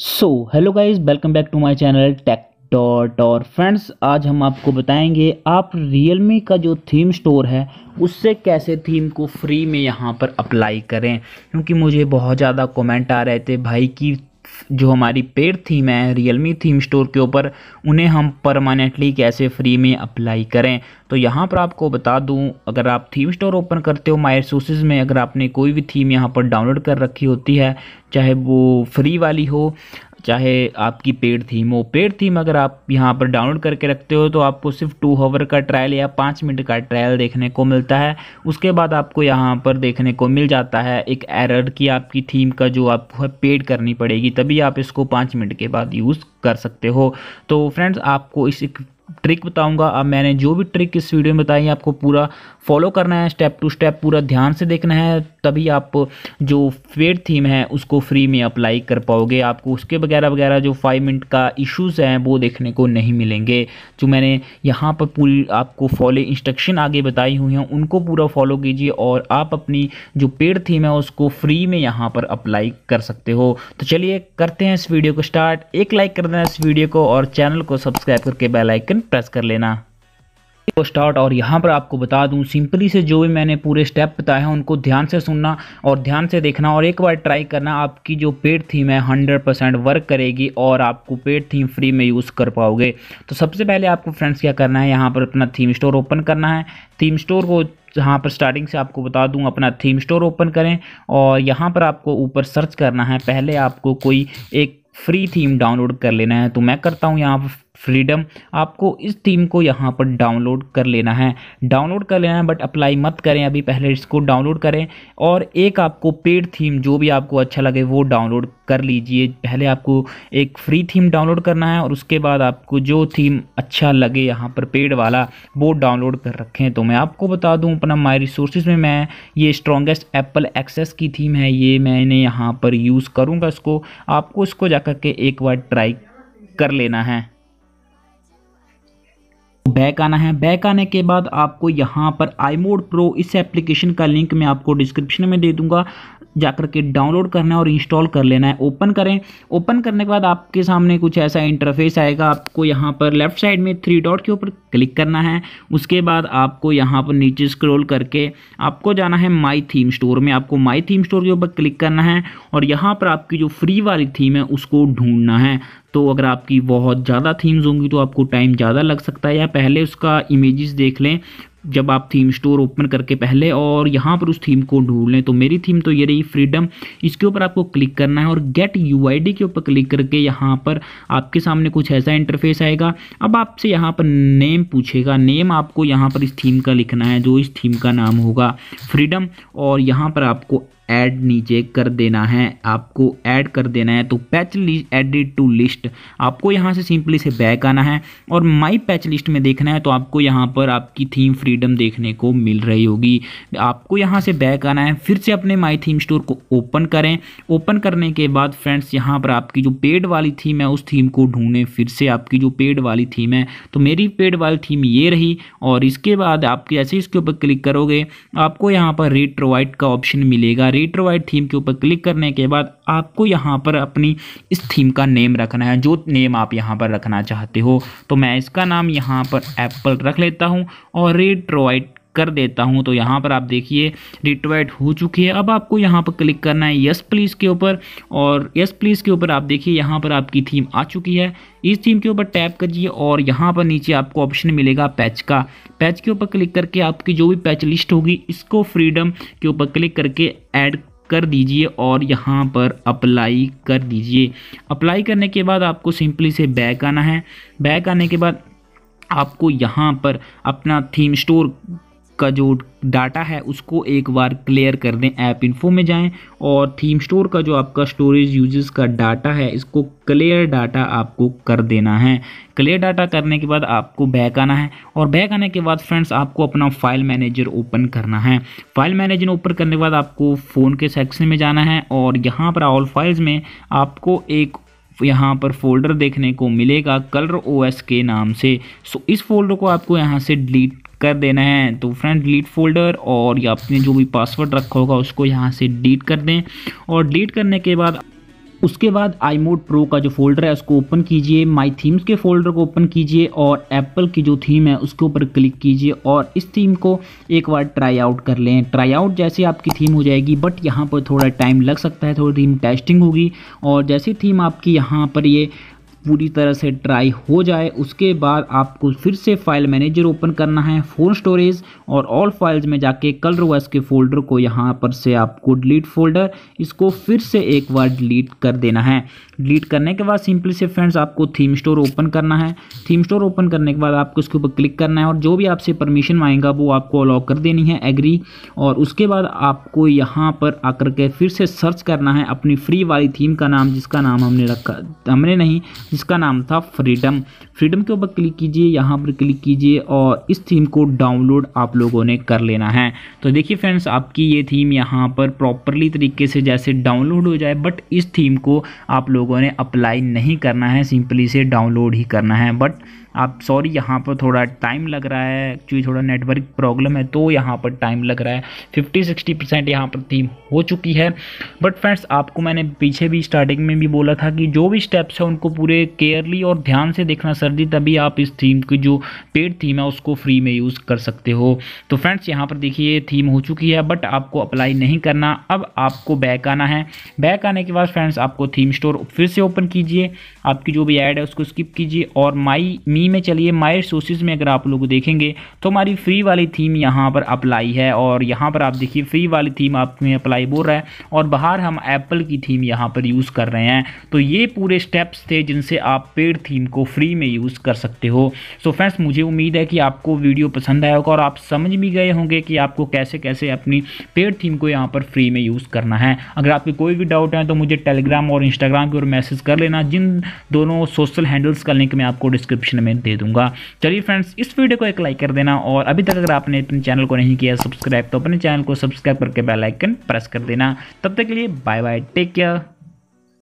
so hello guys welcome back to my channel tech dot और friends आज हम आपको बताएंगे आप रियलमी का जो थीम स्टोर है उससे कैसे थीम को फ्री में यहाँ पर अप्लाई करें क्योंकि मुझे बहुत ज़्यादा कमेंट आ रहे थे भाई की जो हमारी पेड थीम है रियलमी थीम स्टोर के ऊपर उन्हें हम परमानेंटली कैसे फ्री में अप्लाई करें तो यहाँ पर आपको बता दूँ अगर आप थीम स्टोर ओपन करते हो माई रिसोर्सेज में अगर आपने कोई भी थीम यहाँ पर डाउनलोड कर रखी होती है चाहे वो फ्री वाली हो चाहे आपकी पेड थीम हो पेड थीम अगर आप यहाँ पर डाउनलोड करके रखते हो तो आपको सिर्फ टू हावर का ट्रायल या पाँच मिनट का ट्रायल देखने को मिलता है उसके बाद आपको यहाँ पर देखने को मिल जाता है एक एरर की आपकी थीम का जो आपको है पेड करनी पड़ेगी तभी आप इसको पाँच मिनट के बाद यूज़ कर सकते हो तो फ्रेंड्स आपको इस ट्रिक बताऊंगा अब मैंने जो भी ट्रिक इस वीडियो में बताई आपको पूरा फॉलो करना है स्टेप टू स्टेप पूरा ध्यान से देखना है तभी आप जो फेड थीम है उसको फ्री में अप्लाई कर पाओगे आपको उसके वगैरह वगैरह जो फाइव मिनट का इश्यूज़ हैं वो देखने को नहीं मिलेंगे जो मैंने यहाँ पर पूरी आपको फॉलो इंस्ट्रक्शन आगे बताई हुई हैं उनको पूरा फॉलो कीजिए और आप अपनी जो पेड थीम है उसको फ्री में यहाँ पर अप्लाई कर सकते हो तो चलिए करते हैं इस वीडियो को स्टार्ट एक लाइक कर देना इस वीडियो को और चैनल को सब्सक्राइब करके बेलाइकन प्रेस कर लेना को स्टार्ट और यहाँ पर आपको बता दूँ सिंपली से जो भी मैंने पूरे स्टेप बताए हैं उनको ध्यान से सुनना और ध्यान से देखना और एक बार ट्राई करना आपकी जो पेड थीम है हंड्रेड परसेंट वर्क करेगी और आपको पेड थीम फ्री में यूज़ कर पाओगे तो सबसे पहले आपको फ्रेंड्स क्या करना है यहाँ पर अपना थीम स्टोर ओपन करना है थीम स्टोर को जहाँ पर स्टार्टिंग से आपको बता दूँ अपना थीम स्टोर ओपन करें और यहाँ पर आपको ऊपर सर्च करना है पहले आपको कोई एक फ्री थीम डाउनलोड कर लेना है तो मैं करता हूँ यहाँ पर फ्रीडम आपको इस थीम को यहाँ पर डाउनलोड कर लेना है डाउनलोड कर लेना है बट अप्लाई मत करें अभी पहले इसको डाउनलोड करें और एक आपको पेड थीम जो भी आपको अच्छा लगे वो डाउनलोड कर लीजिए पहले आपको एक फ्री थीम डाउनलोड करना है और उसके बाद आपको जो थीम अच्छा लगे यहाँ पर पेड वाला वो डाउनलोड कर रखें तो मैं आपको बता दूँ अपना माई रिसोर्सेज में मैं ये स्ट्रॉन्गेस्ट एप्पल एक्सेस की थीम है ये मैंने यहाँ पर यूज़ करूँगा इसको आपको इसको जा के एक बार ट्राई कर लेना है बैक आना है बैक आने के बाद आपको यहाँ पर आई मोड प्रो इस एप्लीकेशन का लिंक मैं आपको डिस्क्रिप्शन में दे दूंगा जाकर के डाउनलोड करना है और इंस्टॉल कर लेना है ओपन करें ओपन करने के बाद आपके सामने कुछ ऐसा इंटरफेस आएगा आपको यहाँ पर लेफ्ट साइड में थ्री डॉट के ऊपर क्लिक करना है उसके बाद आपको यहाँ पर नीचे स्क्रॉल करके आपको जाना है माई थीम स्टोर में आपको माई थीम स्टोर के ऊपर क्लिक करना है और यहाँ पर आपकी जो फ्री वाली थीम है उसको ढूंढना है तो अगर आपकी बहुत ज़्यादा थीम्स होंगी तो आपको टाइम ज़्यादा लग सकता है या पहले उसका इमेजेस देख लें जब आप थीम स्टोर ओपन करके पहले और यहाँ पर उस थीम को ढूंढ लें तो मेरी थीम तो ये रही फ्रीडम इसके ऊपर आपको क्लिक करना है और गेट यू के ऊपर क्लिक करके यहाँ पर आपके सामने कुछ ऐसा इंटरफेस आएगा अब आपसे यहाँ पर नेम पूछेगा नेम आपको यहाँ पर इस थीम का लिखना है जो इस थीम का नाम होगा फ्रीडम और यहाँ पर आपको ऐड नीचे कर देना है आपको ऐड कर देना है तो पैच एडिट टू लिस्ट आपको यहाँ से सिंपली से बैक आना है और माई पैच लिस्ट में देखना है तो आपको यहाँ पर आपकी थीम फ्रीडम देखने को मिल रही होगी आपको यहाँ से बैक आना है फिर से अपने माई थीम स्टोर को ओपन करें ओपन करने के बाद फ्रेंड्स यहाँ पर आपकी जो पेड वाली थीम है उस थीम को ढूंढें फिर से आपकी जो पेड वाली थीम है तो मेरी पेड वाली थीम ये रही और इसके बाद आप जैसे इसके ऊपर क्लिक करोगे आपको यहाँ पर रेट्रोवाइट का ऑप्शन मिलेगा रेट क्रिएटर वाइड थीम के ऊपर क्लिक करने के बाद आपको यहाँ पर अपनी इस थीम का नेम रखना है जो नेम आप यहाँ पर रखना चाहते हो तो मैं इसका नाम यहाँ पर एप्पल रख लेता हूँ और रेट्रो कर देता हूँ तो यहाँ पर आप देखिए रिट्वाइट हो चुकी है अब आपको यहाँ पर क्लिक करना है यस प्लीज़ के ऊपर और यस प्लीज़ के ऊपर आप देखिए यहाँ पर आपकी थीम आ चुकी है इस थीम के ऊपर टैप करिए और यहाँ पर नीचे आपको ऑप्शन मिलेगा पैच का पैच के ऊपर क्लिक करके आपकी जो भी पैच लिस्ट होगी इसको फ्रीडम के ऊपर क्लिक करके ऐड कर दीजिए और यहाँ पर अप्लाई कर दीजिए अप्लाई करने के बाद आपको सिंपली से बैक आना है बैक आने के बाद आपको यहाँ पर अपना थीम स्टोर का जो डाटा है उसको एक बार क्लियर कर दें ऐप इन्फो में जाएं और थीम स्टोर का जो आपका स्टोरेज यूजेस का डाटा है इसको क्लियर डाटा आपको कर देना है क्लियर डाटा करने के बाद आपको बैक आना है और बैक आने के बाद फ्रेंड्स आपको अपना फाइल मैनेजर ओपन करना है फाइल मैनेजर ओपन करने के बाद आपको फ़ोन के सेक्शन में जाना है और यहाँ पर ऑल फाइल्स में आपको एक यहाँ पर फोल्डर देखने को मिलेगा कलर ओएस के नाम से सो इस फोल्डर को आपको यहाँ से डिलीट कर देना है तो फ्रेंड डिलीट फोल्डर और या आपने जो भी पासवर्ड रखा होगा उसको यहाँ से डिलीट कर दें और डिलीट करने के बाद उसके बाद आई मोड प्रो का जो फोल्डर है उसको ओपन कीजिए माई थीम्स के फोल्डर को ओपन कीजिए और एप्पल की जो थीम है उसके ऊपर क्लिक कीजिए और इस थीम को एक बार ट्राई आउट कर लें ट्राई आउट जैसे आपकी थीम हो जाएगी बट यहाँ पर थोड़ा टाइम लग सकता है थोड़ी थीम टेस्टिंग होगी और जैसी थीम आपकी यहाँ पर ये पूरी तरह से ड्राई हो जाए उसके बाद आपको फिर से फाइल मैनेजर ओपन करना है फ़ोन स्टोरेज और ऑल फाइल्स में जाके कलर वाइज के फोल्डर को यहाँ पर से आपको डिलीट फोल्डर इसको फिर से एक बार डिलीट कर देना है डिलीट करने के बाद सिंपली से फ्रेंड्स आपको थीम स्टोर ओपन करना है थीम स्टोर ओपन करने के बाद आपको इसके ऊपर क्लिक करना है और जो भी आपसे परमिशन मांगेगा वो आपको अलाउ कर देनी है एग्री और उसके बाद आपको यहाँ पर आकर के फिर से सर्च करना है अपनी फ्री वाली थीम का नाम जिसका नाम हमने रखा हमने नहीं जिसका नाम था फ्रीडम फ्रीडम के ऊपर क्लिक कीजिए यहाँ पर क्लिक कीजिए और इस थीम को डाउनलोड आप लोगों ने कर लेना है तो देखिए फ्रेंड्स आपकी ये थीम यहाँ पर प्रॉपरली तरीके से जैसे डाउनलोड हो जाए बट इस थीम को आप लोगों ने अप्लाई नहीं करना है सिंपली से डाउनलोड ही करना है बट आप सॉरी यहाँ पर थोड़ा टाइम लग रहा है एक्चुअली थोड़ा नेटवर्क प्रॉब्लम है तो यहाँ पर टाइम लग रहा है फिफ्टी सिक्सटी परसेंट यहाँ पर थीम हो चुकी है बट फ्रेंड्स आपको मैंने पीछे भी स्टार्टिंग में भी बोला था कि जो भी स्टेप्स हैं उनको पूरे केयरली और ध्यान से देखना सर जी तभी आप इस थीम की जो पेड थीम है उसको फ्री में यूज़ कर सकते हो तो फ्रेंड्स यहाँ पर देखिए थीम हो चुकी है बट आपको अप्लाई नहीं करना अब आपको बैक आना है बैक आने के बाद फ्रेंड्स आपको थीम स्टोर फिर से ओपन कीजिए आपकी जो भी ऐड है उसको स्किप कीजिए और माई मी थीम में चलिए मायर सोर्सेज में अगर आप लोग देखेंगे तो हमारी फ्री वाली थीम यहाँ पर अप्लाई है और यहाँ पर आप देखिए फ्री वाली थीम आप में अप्लाई बोल रहा है और बाहर हम एप्पल की थीम यहाँ पर यूज़ कर रहे हैं तो ये पूरे स्टेप्स थे जिनसे आप पेड थीम को फ्री में यूज़ कर सकते हो सो so फ्रेंड्स मुझे उम्मीद है कि आपको वीडियो पसंद आया होगा और आप समझ भी गए होंगे कि आपको कैसे कैसे अपनी पेड थीम को यहाँ पर फ्री में यूज़ करना है अगर आपके कोई भी डाउट है तो मुझे टेलीग्राम और इंस्टाग्राम की ओर मैसेज कर लेना जिन दोनों सोशल हैंडल्स का लिंक मैं आपको डिस्क्रिप्शन में में दे दूंगा चलिए फ्रेंड्स इस वीडियो को एक लाइक कर देना और अभी तक अगर आपने अपने चैनल को नहीं किया सब्सक्राइब तो अपने चैनल को सब्सक्राइब करके बेलाइकन प्रेस कर देना तब तक के लिए बाय बाय टेक केयर